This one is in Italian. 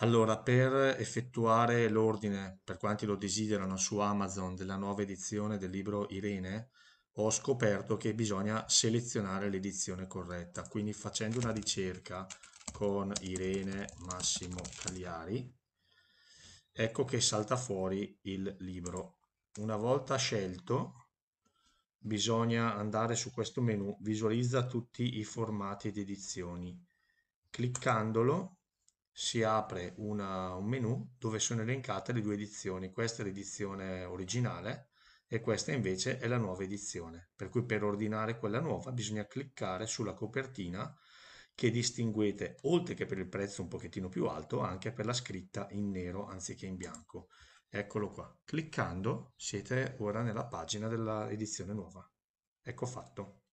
Allora, per effettuare l'ordine, per quanti lo desiderano, su Amazon della nuova edizione del libro Irene, ho scoperto che bisogna selezionare l'edizione corretta. Quindi facendo una ricerca con Irene Massimo Cagliari, ecco che salta fuori il libro. Una volta scelto, bisogna andare su questo menu, visualizza tutti i formati ed edizioni. Cliccandolo si apre una, un menu dove sono elencate le due edizioni. Questa è l'edizione originale e questa invece è la nuova edizione. Per cui per ordinare quella nuova bisogna cliccare sulla copertina che distinguete, oltre che per il prezzo un pochettino più alto, anche per la scritta in nero anziché in bianco. Eccolo qua. Cliccando siete ora nella pagina dell'edizione nuova. Ecco fatto.